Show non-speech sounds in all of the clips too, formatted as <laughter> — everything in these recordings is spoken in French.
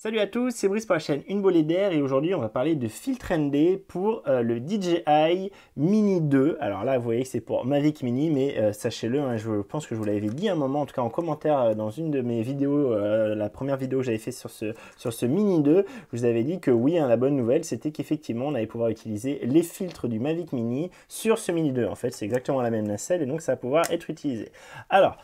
Salut à tous, c'est Brice pour la chaîne Une Bolée d'air et aujourd'hui on va parler de filtre ND pour euh, le DJI Mini 2. Alors là vous voyez que c'est pour Mavic Mini mais euh, sachez-le, hein, je pense que je vous l'avais dit un moment, en tout cas en commentaire euh, dans une de mes vidéos, la première vidéo que j'avais fait sur ce, sur ce Mini 2, je vous avais dit que oui, hein, la bonne nouvelle c'était qu'effectivement on allait pouvoir utiliser les filtres du Mavic Mini sur ce Mini 2. En fait c'est exactement la même nacelle et donc ça va pouvoir être utilisé. Alors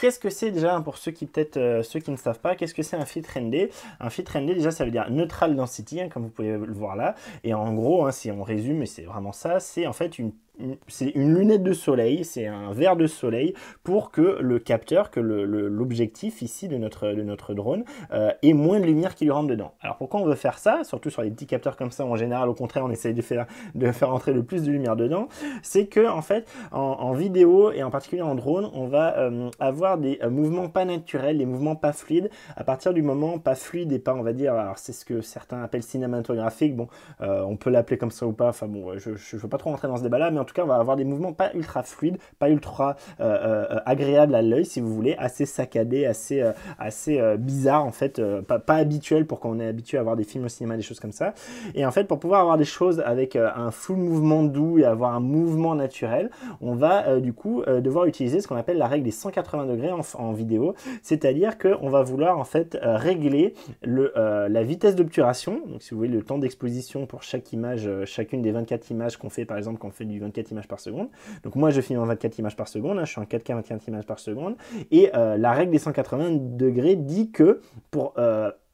qu'est-ce que c'est déjà hein, pour ceux qui peut-être ceux qui ne savent pas, qu'est-ce que c'est un filtre ND un filtre ND, déjà, ça veut dire neutral density, hein, comme vous pouvez le voir là. Et en gros, hein, si on résume, et c'est vraiment ça, c'est en fait une c'est une lunette de soleil, c'est un verre de soleil pour que le capteur, que l'objectif ici de notre, de notre drone euh, ait moins de lumière qui lui rentre dedans. Alors pourquoi on veut faire ça, surtout sur les petits capteurs comme ça en général, au contraire on essaye de faire, de faire entrer le plus de lumière dedans, c'est que en fait en, vidéo et en particulier en drone, on va euh, avoir des euh, mouvements pas naturels, des mouvements pas fluides, à partir du moment pas fluide et pas on va dire, alors c'est ce que certains appellent cinématographique, bon on peut l'appeler comme ça ou pas, enfin bon je ne veux pas trop rentrer dans ce débat là, mais tout cas, on va avoir des mouvements pas ultra fluides, pas ultra euh, euh, euh, agréables à l'œil, si vous voulez, assez saccadés, assez, assez bizarres, en fait, pas, pas habituels pour qu'on est habitué à voir des films au cinéma, des choses comme ça. Et en fait, pour pouvoir avoir des choses avec un full mouvement doux et avoir un mouvement naturel, on va du coup devoir utiliser ce qu'on appelle la règle des 180 degrés en, vidéo, c'est-à-dire qu'on va vouloir en fait régler le, la vitesse d'obturation, donc si vous voulez le temps d'exposition pour chaque image, chacune des 24 images qu'on fait, par exemple, qu'on fait du 24 images par seconde. Donc moi je filme en 24 images par seconde, hein, je suis en 4K 24 images par seconde. Et euh, la règle des 180 degrés dit que pour,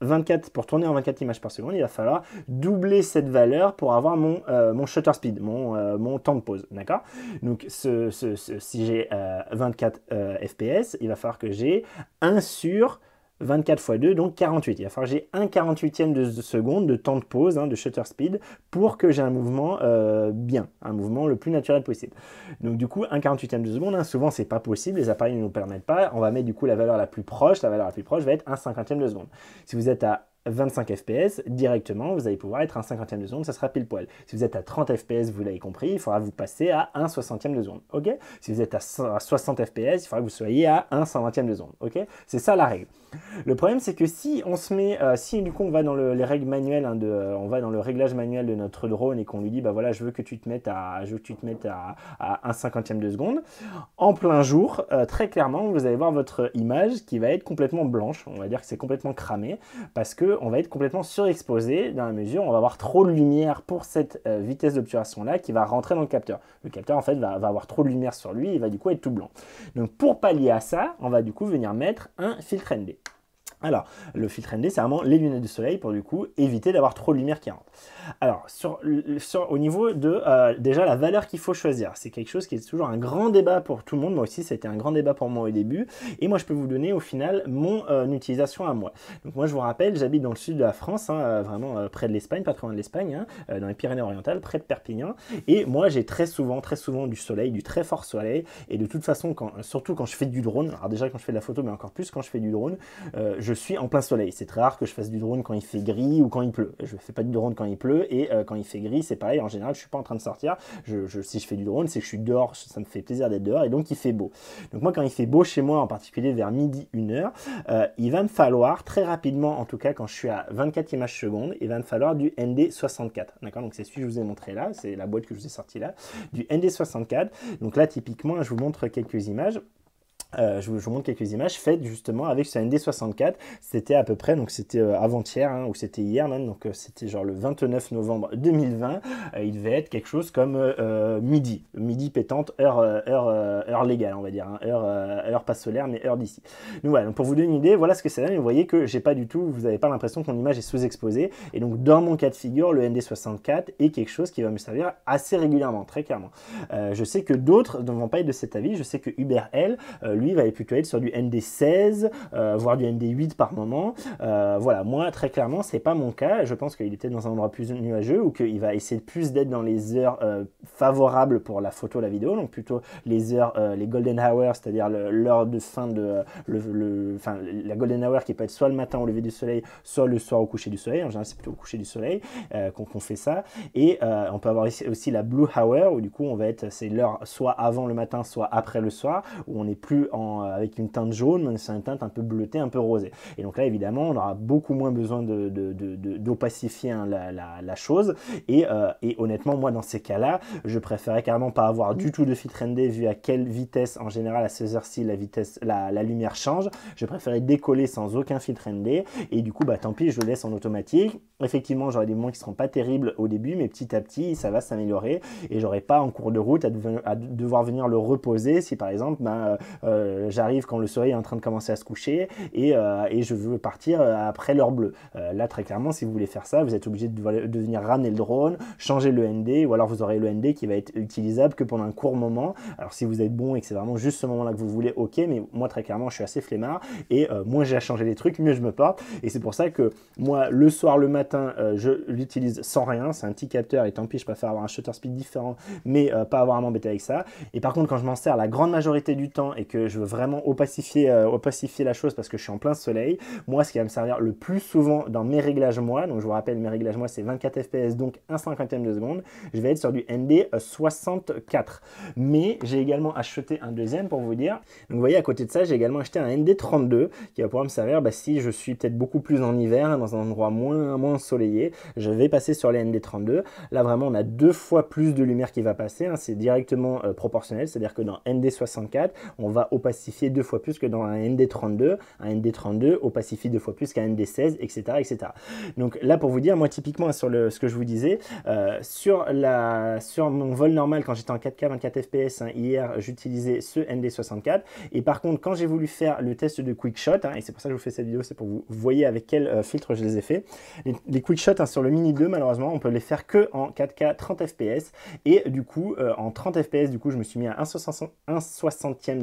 24, euh, pour tourner en 24 images par seconde, il va falloir doubler cette valeur pour avoir mon, euh, mon shutter speed, mon, mon temps de pause. D'accord Donc ce, si j'ai 24 FPS, il va falloir que j'ai 1 sur 24 x 2, donc 48. Il va falloir que j'ai un 48 ème de seconde de temps de pause, hein, de shutter speed, pour que j'ai un mouvement euh, bien, un mouvement le plus naturel possible. Donc du coup, un 48 ème de seconde, hein, souvent c'est pas possible, les appareils ne nous permettent pas. On va mettre du coup la valeur la plus proche, la valeur la plus proche va être un 50 ème de seconde. Si vous êtes à 25 fps, directement, vous allez pouvoir être à 1 cinquantième de seconde, ça sera pile poil. Si vous êtes à 30 fps, vous l'avez compris, il faudra vous passer à 1 soixantième de seconde. Ok si vous êtes à 60 fps, il faudra que vous soyez à 1 120e de seconde. Ok c'est ça la règle. Le problème, c'est que si on se met, euh, si du coup on va dans les règles manuelles, hein, de, euh, on va dans le réglage manuel de notre drone et qu'on lui dit, bah voilà, je veux que tu te mettes à, je veux que tu te mettes à, à cinquantième de seconde, en plein jour, euh, très clairement, vous allez voir votre image qui va être complètement blanche. On va dire que c'est complètement cramé parce que on va être complètement surexposé dans la mesure où on va avoir trop de lumière pour cette euh, vitesse d'obturation-là qui va rentrer dans le capteur. Le capteur, en fait, va, avoir trop de lumière sur lui, et va du coup être tout blanc. Donc, pour pallier à ça, on va du coup venir mettre un filtre ND. Alors, le filtre ND, c'est vraiment les lunettes de soleil pour du coup éviter d'avoir trop de lumière qui rentre. Alors, sur, au niveau de euh, déjà la valeur qu'il faut choisir, c'est quelque chose qui est toujours un grand débat pour tout le monde. Moi aussi, ça a été un grand débat pour moi au début. Et moi, je peux vous donner au final mon euh, utilisation à moi. Donc, moi, je vous rappelle, j'habite dans le sud de la France, hein, euh, vraiment près de l'Espagne, pas très loin de l'Espagne, hein, dans les Pyrénées-Orientales, près de Perpignan. Et moi, j'ai très souvent, très souvent du soleil, du très fort soleil. Et de toute façon, quand, surtout quand je fais du drone, alors déjà quand je fais de la photo, mais encore plus quand je fais du drone, je je suis en plein soleil. C'est très rare que je fasse du drone quand il fait gris ou quand il pleut. Je ne fais pas du drone quand il pleut et euh, quand il fait gris, c'est pareil. En général, je ne suis pas en train de sortir. Je, si je fais du drone, c'est que je suis dehors, ça me fait plaisir d'être dehors et donc il fait beau. Donc moi, quand il fait beau chez moi, en particulier vers midi, 1 heure, euh, il va me falloir très rapidement, en tout cas quand je suis à 24 images secondes, il va me falloir du ND64. D'accord Donc c'est celui que je vous ai montré là, c'est la boîte que je vous ai sortie là, du ND64. Donc là, typiquement, je vous montre quelques images. Euh, je, vous, montre quelques images faites justement avec ce ND64. C'était à peu près, donc c'était euh, avant-hier hein, ou c'était hier même, donc euh, c'était genre le 29 novembre 2020. il devait être quelque chose comme midi, midi pétante, heure, heure, heure légale, on va dire, hein. heure, heure pas solaire, mais heure d'ici. Donc voilà, pour vous donner une idée, voilà ce que ça donne. Vous voyez que j'ai pas du tout, vous n'avez pas l'impression que mon image est sous-exposée. Et donc dans mon cas de figure, le ND64 est quelque chose qui va me servir assez régulièrement, très clairement. je sais que d'autres ne vont pas être de cet avis. Je sais que Hubert L, il va plutôt sur du ND16, euh, voire du ND8 par moment. Euh, voilà, moi, très clairement, c'est pas mon cas. Je pense qu'il était dans un endroit plus nuageux ou qu'il va essayer plus d'être dans les heures euh, favorables pour la photo, la vidéo, donc plutôt les heures, les golden hours, c'est-à-dire l'heure de fin de, le, enfin, la golden hour qui peut être soit le matin au lever du soleil, soit le soir au coucher du soleil. En général, c'est plutôt au coucher du soleil qu'on fait ça. Et on peut avoir aussi la blue hour où du coup, on va être, c'est l'heure soit avant le matin, soit après le soir, où on est plus avec une teinte jaune, c'est une teinte un peu bleutée, un peu rosée. Et donc là, évidemment, on aura beaucoup moins besoin d'opacifier de, hein, la, chose. Euh, et, honnêtement, moi, dans ces cas-là, je préférais carrément pas avoir du tout de filtre ND vu à quelle vitesse, en général, à ces heures-ci, la, la, lumière change. Je préférais décoller sans aucun filtre ND. Et du coup, bah, tant pis, je le laisse en automatique. Effectivement, j'aurai des moments qui seront pas terribles au début, mais petit à petit, ça va s'améliorer. Et j'aurai pas en cours de route à, devoir venir le reposer si, par exemple, bah, euh, euh, j'arrive quand le soleil est en train de commencer à se coucher et, euh, je veux partir euh, après l'heure bleue. là, très clairement, si vous voulez faire ça, vous êtes obligé de, venir ramener le drone, changer le ND, ou alors vous aurez le ND qui va être utilisable que pendant un court moment. Alors si vous êtes bon et que c'est vraiment juste ce moment-là que vous voulez, ok, mais moi, très clairement, je suis assez flemmard et moins j'ai à changer des trucs, mieux je me porte. Et c'est pour ça que moi, le soir, le matin, je l'utilise sans rien. C'est un petit capteur et tant pis, je préfère avoir un shutter speed différent, mais pas avoir à m'embêter avec ça. Et par contre, quand je m'en sers la grande majorité du temps et que je, veux vraiment opacifier, euh, opacifier la chose parce que je suis en plein soleil. Moi, ce qui va me servir le plus souvent dans mes réglages moi, donc je vous rappelle, mes réglages moi, c'est 24 fps, donc 1 cinquantième de seconde. Je vais être sur du ND 64. Euh, Mais j'ai également acheté un deuxième pour vous dire. Donc vous voyez, à côté de ça, j'ai également acheté un ND 32 qui va pouvoir me servir bah, si je suis peut-être beaucoup plus en hiver, dans un endroit moins, moins ensoleillé. Je vais passer sur les ND 32. Là, vraiment, on a deux fois plus de lumière qui va passer. Hein. C'est directement euh, proportionnel, c'est-à-dire que dans ND 64, on va pacifié deux fois plus que dans un ND32, un ND32 au pacifié deux fois plus qu'un ND16, etc., etc. Donc là, pour vous dire, moi typiquement sur le, ce que je vous disais, euh, sur, la, sur mon vol normal, quand j'étais en 4K 24 FPS hier, j'utilisais ce ND64. Et par contre, quand j'ai voulu faire le test de Quick Shot, hein, et c'est pour ça que je vous fais cette vidéo, c'est pour vous voyez avec quel euh, filtre je les ai fait. Les, Quick Shots hein, sur le Mini 2, malheureusement, on peut les faire que en 4K 30 FPS. Et du coup, euh, en 30 FPS, du coup, je me suis mis à 1 60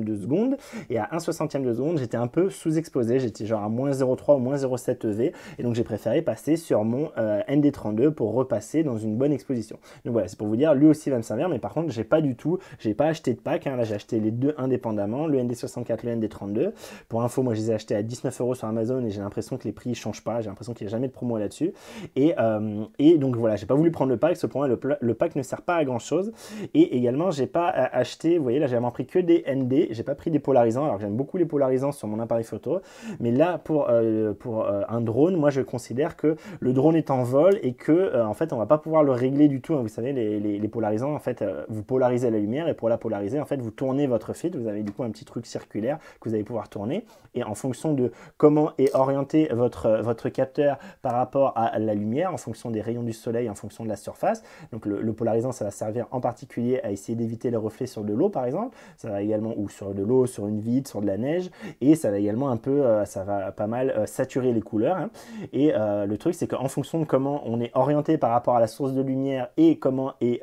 de seconde et à 1 60e de seconde, j'étais un peu sous-exposé. J'étais genre à moins 0,3 ou moins 0,7 EV. Et donc j'ai préféré passer sur mon euh, ND32 pour repasser dans une bonne exposition. Donc voilà, c'est pour vous dire, lui aussi va me servir. Mais par contre, j'ai pas du tout, j'ai pas acheté de pack. Hein. Là, j'ai acheté les deux indépendamment, le ND64, le ND32. Pour info, moi, je les ai achetés à 19 euros sur Amazon et j'ai l'impression que les prix changent pas. J'ai l'impression qu'il n'y a jamais de promo là-dessus. Et, euh, et donc voilà, j'ai pas voulu prendre le pack. Ce point, le, le pack ne sert pas à grand chose. Et également, j'ai pas euh, acheté, vous voyez, là, j'ai vraiment pris que des ND. J'ai pas pris des polarisants. Alors j'aime beaucoup les polarisants sur mon appareil photo, mais là pour, euh, pour euh, un drone, moi je considère que le drone est en vol et que euh, en fait on va pas pouvoir le régler du tout. Hein. Vous savez les, les, les, polarisants en fait vous polarisez la lumière et pour la polariser en fait vous tournez votre filtre. Vous avez du coup un petit truc circulaire que vous allez pouvoir tourner et en fonction de comment est orienté votre votre capteur par rapport à la lumière, en fonction des rayons du soleil, en fonction de la surface. Donc le, polarisant ça va servir en particulier à essayer d'éviter les reflets sur de l'eau par exemple. Ça va également ou sur de l'eau sur une vide, sur de la neige, et ça va également un peu, euh, ça va pas mal euh, saturer les couleurs. Hein. Et euh, le truc, c'est qu'en fonction de comment on est orienté par rapport à la source de lumière et comment est,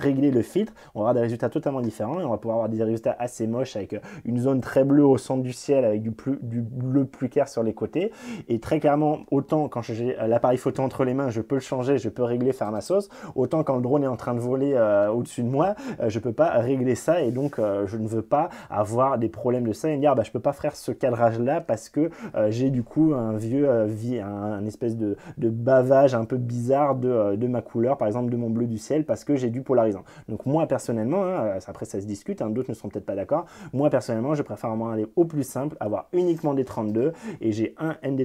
réglé le filtre, on va avoir des résultats totalement différents et on va pouvoir avoir des résultats assez moches avec une zone très bleue au centre du ciel avec du, bleu plus clair sur les côtés. Et très clairement, autant quand j'ai l'appareil photo entre les mains, je peux le changer, je peux régler, faire ma sauce, autant quand le drone est en train de voler au-dessus de moi, je peux pas régler ça et donc je ne veux pas avoir avoir des problèmes de ça et me dire ah, bah, je peux pas faire ce cadrage là parce que euh, j'ai du coup un vieux euh, vie, un, espèce de, bavage un peu bizarre de, euh, de, ma couleur par exemple de mon bleu du ciel parce que j'ai du polarisant donc moi personnellement hein, après ça se discute hein, d'autres ne seront peut-être pas d'accord moi personnellement je préfère vraiment aller au plus simple avoir uniquement des 32 et j'ai un ND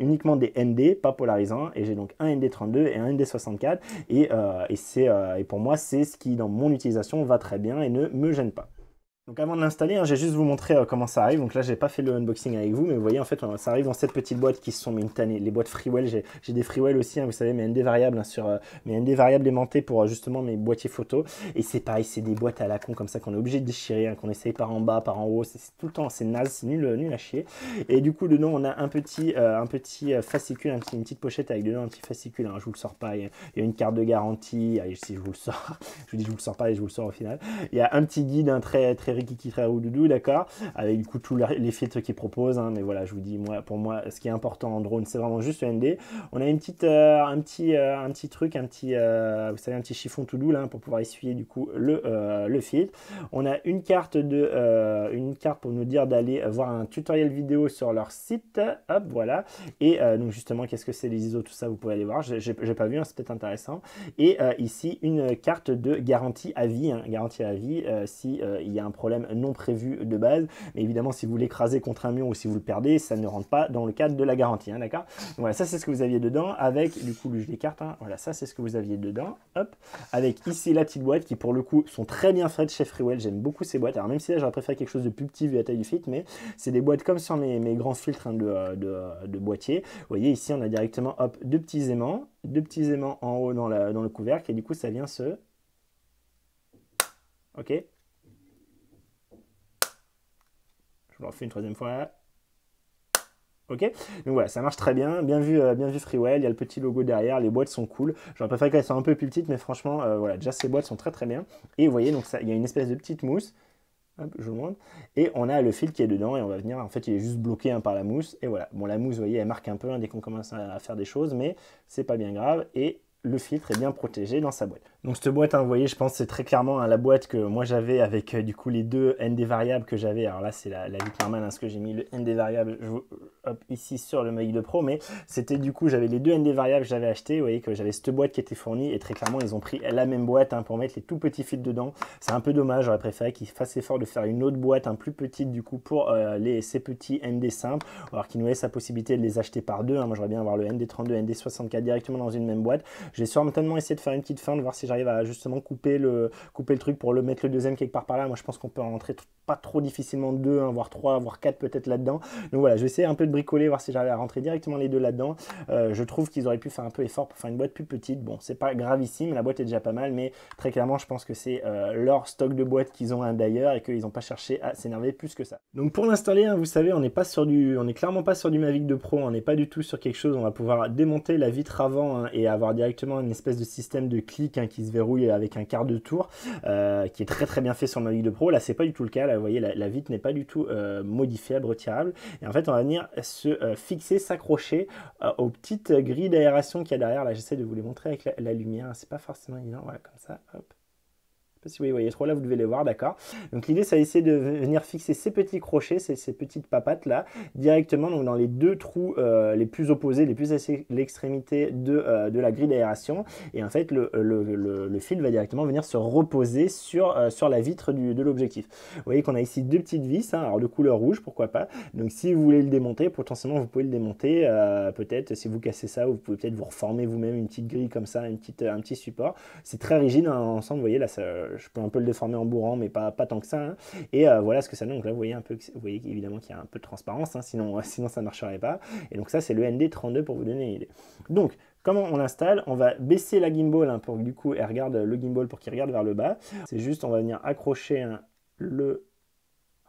uniquement des ND pas polarisant et j'ai donc un ND32 et un ND64 et, et c'est et pour moi c'est ce qui dans mon utilisation va très bien et ne me gêne pas donc avant de l'installer, hein, j'ai juste vous montrer euh, comment ça arrive. Donc là, j'ai pas fait le unboxing avec vous, mais vous voyez, en fait, ça arrive dans cette petite boîte qui sont Les boîtes Freewell, j'ai des Freewell aussi, hein, vous savez, mais ND variables, hein, sur, euh, mes ND variables aimantées pour euh, justement mes boîtiers photo. Et c'est pareil, c'est des boîtes à la con comme ça qu'on est obligé de déchirer, qu'on essaye par en bas, par en haut. C'est tout le temps, c'est naze, c'est nul, nul à chier. Et du coup, dedans, on a un petit, un petit fascicule, une petite pochette avec dedans un petit fascicule. je vous le sors pas, il y, a, une carte de garantie. si je vous le sors, <laughs> je vous dis, je vous le sors pas et je vous le sors au final. Il y a un petit guide, un très, très qui quittera ou doudou d'accord Avec du coup tous les filtres qu'ils proposent, hein. mais voilà, je vous dis, moi, pour moi, ce qui est important en drone, c'est vraiment juste le ND. On a une petite, euh, un, petit, euh, un petit truc, un petit, euh, vous savez, un petit chiffon tout doux là, pour pouvoir essuyer du coup le, le filtre. On a une carte, de, une carte pour nous dire d'aller voir un tutoriel vidéo sur leur site, hop, voilà. Et donc justement, qu'est-ce que c'est les ISO, tout ça, vous pouvez aller voir, j'ai pas vu, hein, c'est peut-être intéressant. Et ici, une carte de garantie à vie, hein. garantie à vie, si il y a un problème non prévu de base. Mais évidemment, si vous l'écrasez contre un mur ou si vous le perdez, ça ne rentre pas dans le cadre de la garantie. Hein, d'accord Voilà, ça c'est ce que vous aviez dedans avec, du coup, je l'écarte. Hein. voilà, ça c'est ce que vous aviez dedans. Hop. Avec ici la petite boîte qui, pour le coup, sont très bien faites chez Freewell. J'aime beaucoup ces boîtes. Alors, même si là, j'aurais préféré quelque chose de plus petit vu la taille du fit mais c'est des boîtes comme sur mes, grands filtres hein, euh, euh, de, boîtier. Vous voyez, ici, on a directement, hop, deux petits aimants deux petits aimants en haut dans, la, dans, le couvercle et du coup ça vient se... Ok Je le refais une troisième fois. Ok Donc voilà, ça marche très bien. Bien vu, euh, bien vu Freewell. Il y a le petit logo derrière. Les boîtes sont cool. J'aurais préféré qu'elles soient un peu plus petites, mais franchement, euh, voilà, déjà ces boîtes sont très très bien. Et vous voyez, donc ça, il y a une espèce de petite mousse. Hop, je vous montre. Et on a le fil qui est dedans et on va venir. En fait, il est juste bloqué hein, par la mousse. Et voilà. Bon, la mousse, vous voyez, elle marque un peu hein, dès qu'on commence à faire des choses, mais c'est pas bien grave. Et le filtre est bien protégé dans sa boîte. Donc cette boîte, hein, vous voyez, je pense c'est très clairement hein, la boîte que moi j'avais avec euh, du coup les deux ND variables que j'avais. Alors là, c'est la, la vie normale, hein, ce que j'ai mis le ND variable euh, ici sur le Mail 2 Pro, mais c'était du coup, j'avais les deux ND variables que j'avais acheté. Vous voyez que j'avais cette boîte qui était fournie et très clairement, ils ont pris la même boîte pour mettre les tout petits fils dedans. C'est un peu dommage, j'aurais préféré qu'ils fassent effort de faire une autre boîte un plus petite du coup pour euh, les, ces petits ND simples, alors qu'ils nous laissent la possibilité de les acheter par deux. Moi, j'aurais bien avoir le ND32, ND64 directement dans une même boîte. J'ai maintenant essayer de faire une petite fin, de voir si j'arrive à justement couper le, couper le truc pour le mettre le deuxième quelque part par là. Moi, je pense qu'on peut en rentrer pas trop difficilement deux, voire trois, voire quatre peut-être là-dedans. Donc voilà, je vais essayer un peu de bricoler, voir si j'arrive à rentrer directement les deux là-dedans. Euh, je trouve qu'ils auraient pu faire un peu effort pour faire une boîte plus petite. Bon, c'est pas gravissime, la boîte est déjà pas mal, mais très clairement, je pense que c'est euh, leur stock de boîtes qu'ils ont hein, d'ailleurs et qu'ils n'ont pas cherché à s'énerver plus que ça. Donc pour l'installer, hein, vous savez, on n'est pas sur du, on est clairement pas sur du Mavic 2 Pro, on n'est pas du tout sur quelque chose. On va pouvoir démonter la vitre avant hein, et avoir directement une espèce de système de clic hein, qui se verrouille avec un quart de tour, euh, qui est très très bien fait sur ma Ligue de Pro. Là, c'est pas du tout le cas. Là, vous voyez, la, vitre n'est pas du tout euh, modifiable, retirable. Et en fait, on va venir se euh, fixer, s'accrocher aux petites grilles d'aération qu'il y a derrière. Là, j'essaie de vous les montrer avec la, la lumière. C'est pas forcément évident. Voilà, comme ça. Hop si vous les voyez trop là, vous devez les voir, d'accord Donc l'idée, ça essayer de venir fixer ces petits crochets, ces, ces petites papates là, directement donc, dans les deux trous euh, les plus opposés, les plus à l'extrémité de, euh, de, la grille d'aération. Et en fait, le, le, le, fil va directement venir se reposer sur, euh, sur la vitre du, de l'objectif. Vous voyez qu'on a ici deux petites vis, hein, alors de couleur rouge, pourquoi pas. Donc si vous voulez le démonter, potentiellement vous pouvez le démonter, peut-être si vous cassez ça, vous pouvez peut-être vous reformer vous-même une petite grille comme ça, une petite, un petit support. C'est très rigide, hein, ensemble, vous voyez là, ça, je peux un peu le déformer en bourrant, mais pas, pas tant que ça. Hein. Et euh, voilà ce que ça donne. Donc là, vous voyez, un peu, vous voyez évidemment qu'il y a un peu de transparence, hein, sinon, euh, <laughs> sinon ça ne marcherait pas. Et donc ça, c'est le ND32 pour vous donner une idée. Donc, Comment on l'installe On va baisser la gimbal hein, pour que du coup elle regarde le gimbal pour qu'il regarde vers le bas. C'est juste on va venir accrocher le.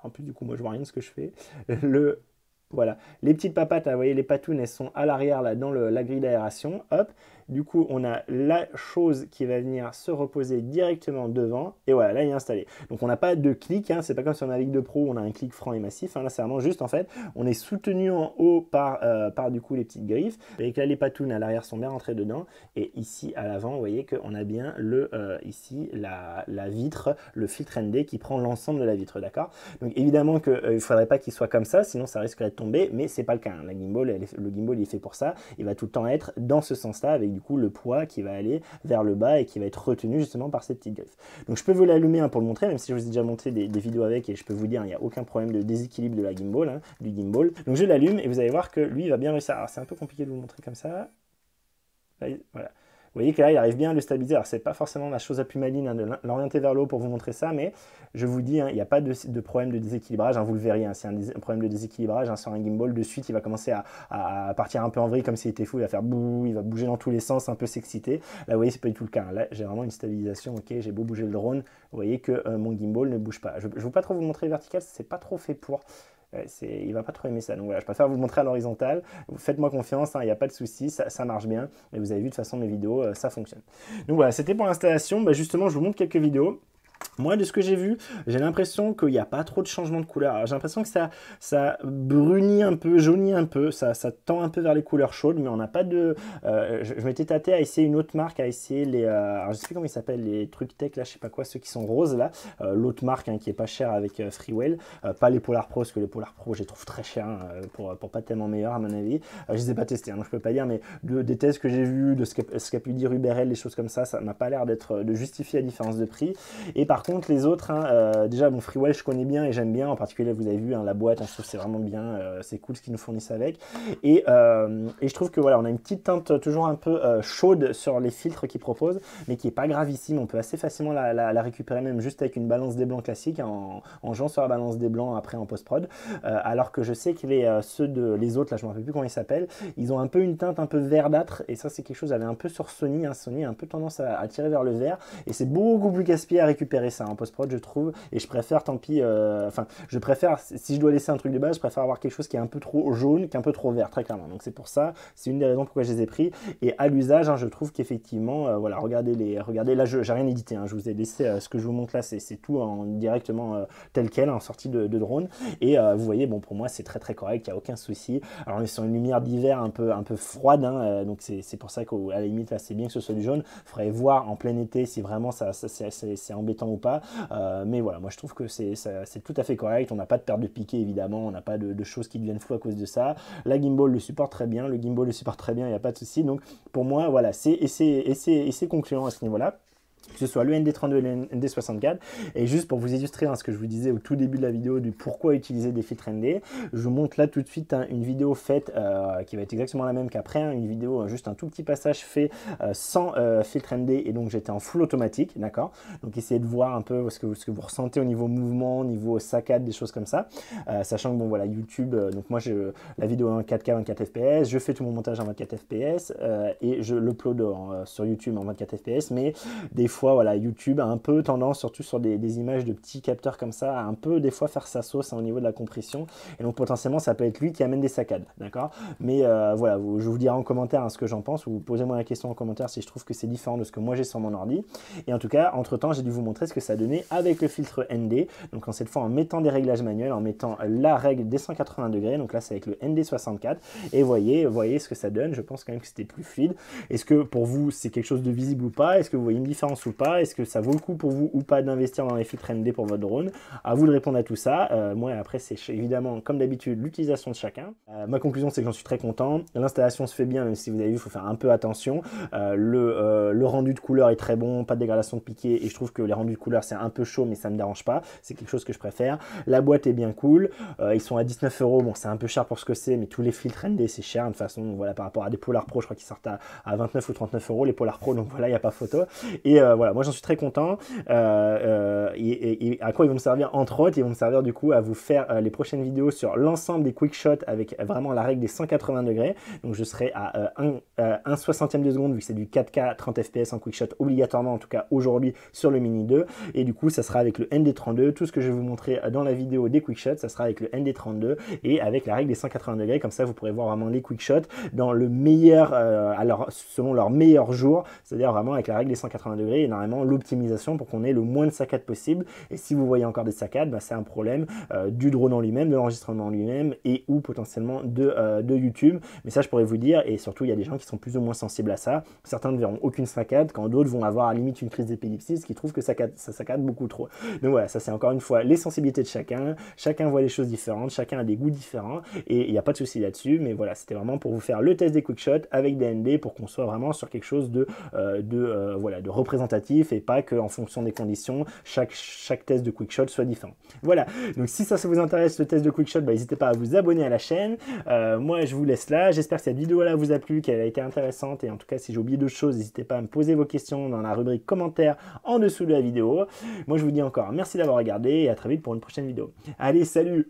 En plus du coup moi je vois rien de ce que je fais. <laughs> Le voilà. Les petites papates, vous voyez les patounes, elles sont à l'arrière là dans la grille d'aération. Hop. Du coup, on a la chose qui va venir se reposer directement devant. Et voilà, là, il est installé. Donc, on n'a pas de clic. Hein, c'est pas comme on la Ligue de Pro on a un clic franc et massif. Hein, là, c'est vraiment juste, en fait, on est soutenu en haut par, euh, par du coup, les petites griffes. Et que là, les patounes à l'arrière sont bien rentrées dedans. Et ici, à l'avant, vous voyez qu'on a bien le, euh, ici, la, la, vitre, le filtre ND qui prend l'ensemble de la vitre, d'accord Donc, évidemment que euh, il ne faudrait pas qu'il soit comme ça, sinon ça risquerait de tomber. Mais c'est pas le cas. Hein. La gimbal, le gimbal, il est fait pour ça. Il va tout le temps être dans ce sens-là avec du le poids qui va aller vers le bas et qui va être retenu justement par cette petite griffe. Donc je peux vous l'allumer hein, pour le montrer, même si je vous ai déjà montré des, vidéos avec et je peux vous dire, il n'y a aucun problème de déséquilibre de la gimbal, hein, du gimbal. Donc je l'allume et vous allez voir que lui il va bien réussir. Alors c'est un peu compliqué de vous le montrer comme ça. Voilà. Vous voyez que là, il arrive bien à le stabiliser. Alors, ce n'est pas forcément la chose la plus maligne hein, de l'orienter vers le haut pour vous montrer ça, mais je vous dis, hein, il n'y a pas de, problème de déséquilibrage. Hein, vous le verriez, c'est un, problème de déséquilibrage sur un gimbal. De suite, il va commencer à, partir un peu en vrille comme s'il était fou. Il va faire bouh, il va bouger dans tous les sens, un peu s'exciter. Là, vous voyez, c'est pas du tout le cas. Là, j'ai vraiment une stabilisation. Ok, j'ai beau bouger le drone, vous voyez que euh, mon gimbal ne bouge pas. Je ne veux pas trop vous montrer vertical, c'est pas trop fait pour il va pas trop aimer ça. Donc voilà, je préfère vous le montrer à l'horizontale. Faites-moi confiance, hein, il n'y a pas de souci, ça, marche bien. Et vous avez vu de façon mes vidéos, euh, ça fonctionne. Donc voilà, c'était pour l'installation. Bah, justement, je vous montre quelques vidéos. Moi, de ce que j'ai vu, j'ai l'impression qu'il n'y a pas trop de changement de couleur. J'ai l'impression que ça, ça brunit un peu, jaunit un peu, ça, ça tend un peu vers les couleurs chaudes, mais on n'a pas de... Euh, je, m'étais tâté à essayer une autre marque, à essayer les... Euh, alors je sais plus comment ils s'appellent, les trucs tech, là, je sais pas quoi, ceux qui sont roses, là. Euh, l'autre marque hein, qui est pas chère avec euh, Freewell. pas les Polar Pro, parce que les Polar Pro, je les trouve très chers, hein, pour, pour, pas tellement meilleurs, à mon avis. je les ai pas testés, je hein, donc je peux pas dire, mais de, des tests que j'ai vu, de ce qu'a pu dire Uberel, les choses comme ça, ça n'a pas l'air d'être de justifier la différence de prix. Et par contre, les autres, hein, euh, déjà, mon Freewell, je connais bien et j'aime bien. En particulier, vous avez vu hein, la boîte, hein, je trouve c'est vraiment bien. Euh, c'est cool ce qu'ils nous fournissent avec. Euh, et, je trouve que voilà, on a une petite teinte toujours un peu chaude sur les filtres qu'ils proposent, mais qui est pas gravissime. On peut assez facilement la, récupérer, même juste avec une balance des blancs classique, hein, en, en jouant sur la balance des blancs après en post-prod. alors que je sais que les, ceux de, les autres, là, je me rappelle plus comment ils s'appellent, ils ont un peu une teinte un peu verdâtre. Et ça, c'est quelque chose, j'avais un peu sur Sony. Sony a un peu tendance à, à tirer vers le vert. Et c'est beaucoup plus gaspillé à récupérer c'est un post-prod, je trouve. Et je préfère, tant pis, euh, enfin, je préfère, si je dois laisser un truc de base, je préfère avoir quelque chose qui est un peu trop jaune qu'un peu trop vert, très clairement. Donc c'est pour ça, c'est une des raisons pourquoi je les ai pris. Et à l'usage, hein, je trouve qu'effectivement, euh, voilà, regardez les, regardez, là, je j'ai rien édité, hein, je vous ai laissé euh, ce que je vous montre là, c'est tout en directement tel quel, en hein, sortie de, drone. Et vous voyez, bon, pour moi, c'est très très correct, il n'y a aucun souci. Alors, ils sont une lumière d'hiver un peu, un peu froide, donc c'est pour ça qu'à la limite, là, c'est bien que ce soit du jaune. Faudrait voir en plein été si vraiment ça, c'est embêtant ou pas. Euh, mais voilà, moi je trouve que c'est tout à fait correct. On n'a pas de perte de piqué évidemment, on n'a pas de, choses qui deviennent floues à cause de ça. La gimbal le supporte très bien, le gimbal le supporte très bien, il n'y a pas de souci. Donc pour moi, voilà, c'est concluant à ce niveau-là que ce soit le ND32 et le ND64. Et juste pour vous illustrer hein, ce que je vous disais au tout début de la vidéo du pourquoi utiliser des filtres ND, je vous montre là tout de suite hein, une vidéo faite euh, qui va être exactement la même qu'après, hein, une vidéo, euh, juste un tout petit passage fait euh, sans filtre ND et donc j'étais en full automatique, d'accord Donc essayez de voir un peu ce que, vous, ce que vous ressentez au niveau mouvement, au niveau saccade, des choses comme ça. sachant que bon voilà, YouTube, donc moi j'ai la vidéo en 4K, 24 FPS, je fais tout mon montage en 24 FPS et je l'upload sur YouTube en 24 FPS, mais des fois, voilà, YouTube a un peu tendance, surtout sur des, images de petits capteurs comme ça, à un peu des fois faire sa sauce hein, au niveau de la compression. Et donc potentiellement, ça peut être lui qui amène des saccades, d'accord Mais euh, voilà, je vous dirai en commentaire hein, ce que j'en pense, ou posez-moi la question en commentaire si je trouve que c'est différent de ce que moi j'ai sur mon ordi. Et en tout cas, entre-temps, j'ai dû vous montrer ce que ça donnait avec le filtre ND. Donc en cette fois, en mettant des réglages manuels, en mettant la règle des 180 degrés, donc là c'est avec le ND64, et voyez, voyez ce que ça donne, je pense quand même que c'était plus fluide. Est-ce que pour vous, c'est quelque chose de visible ou pas Est-ce que vous voyez une différence ou pas Est-ce que ça vaut le coup pour vous ou pas d'investir dans les filtres ND pour votre drone À vous de répondre à tout ça. Euh, moi, après, c'est évidemment, comme d'habitude, l'utilisation de chacun. Euh, ma conclusion, c'est que j'en suis très content. L'installation se fait bien, même si vous avez vu, il faut faire un peu attention. Euh, le, le, rendu de couleur est très bon, pas de dégradation de piqué, et je trouve que les rendus de couleur, c'est un peu chaud, mais ça ne me dérange pas. C'est quelque chose que je préfère. La boîte est bien cool. ils sont à 19 euros. Bon, c'est un peu cher pour ce que c'est, mais tous les filtres ND, c'est cher. De toute façon, voilà, par rapport à des Polar Pro, je crois qu'ils sortent à, 29 ou 39 euros, les Polar Pro, donc voilà, il n'y a pas photo. Et euh, voilà, moi j'en suis très content. Euh, euh, et, à quoi ils vont me servir Entre autres, ils vont me servir du coup à vous faire les prochaines vidéos sur l'ensemble des quick shots avec vraiment la règle des 180 degrés. Donc je serai à 1 soixantième de seconde vu que c'est du 4K 30 fps en quick shot obligatoirement en tout cas aujourd'hui sur le Mini 2 et du coup ça sera avec le ND32 tout ce que je vais vous montrer dans la vidéo des quick shots ça sera avec le ND32 et avec la règle des 180 degrés comme ça vous pourrez voir vraiment les quick shots dans le meilleur alors selon leur meilleur jour c'est à dire vraiment avec la règle des 180 degrés énormément l'optimisation pour qu'on ait le moins de saccades possible. Et si vous voyez encore des saccades, bah, c'est un problème euh, du drone en lui-même, de l'enregistrement en lui-même et ou potentiellement euh, de, YouTube. Mais ça, je pourrais vous dire, et surtout, il y a des gens qui sont plus ou moins sensibles à ça. Certains ne verront aucune saccade, quand d'autres vont avoir à la limite une crise d'épilepsie, ce qui trouve que ça, saccade beaucoup trop. Donc voilà, ça c'est encore une fois les sensibilités de chacun. Chacun voit les choses différentes, chacun a des goûts différents, et il n'y a pas de souci là-dessus. Mais voilà, c'était vraiment pour vous faire le test des quick shots avec des pour qu'on soit vraiment sur quelque chose de, euh, de euh, voilà, de et pas qu'en fonction des conditions, chaque, chaque test de quick shot soit différent. Voilà, donc si ça, ça vous intéresse, le test de QuickShot, bah, n'hésitez pas à vous abonner à la chaîne. Euh, moi, je vous laisse là. J'espère que cette vidéo-là vous a plu, qu'elle a été intéressante. Et en tout cas, si j'ai oublié d'autres choses, n'hésitez pas à me poser vos questions dans la rubrique commentaires en dessous de la vidéo. Moi, je vous dis encore merci d'avoir regardé et à très vite pour une prochaine vidéo. Allez, salut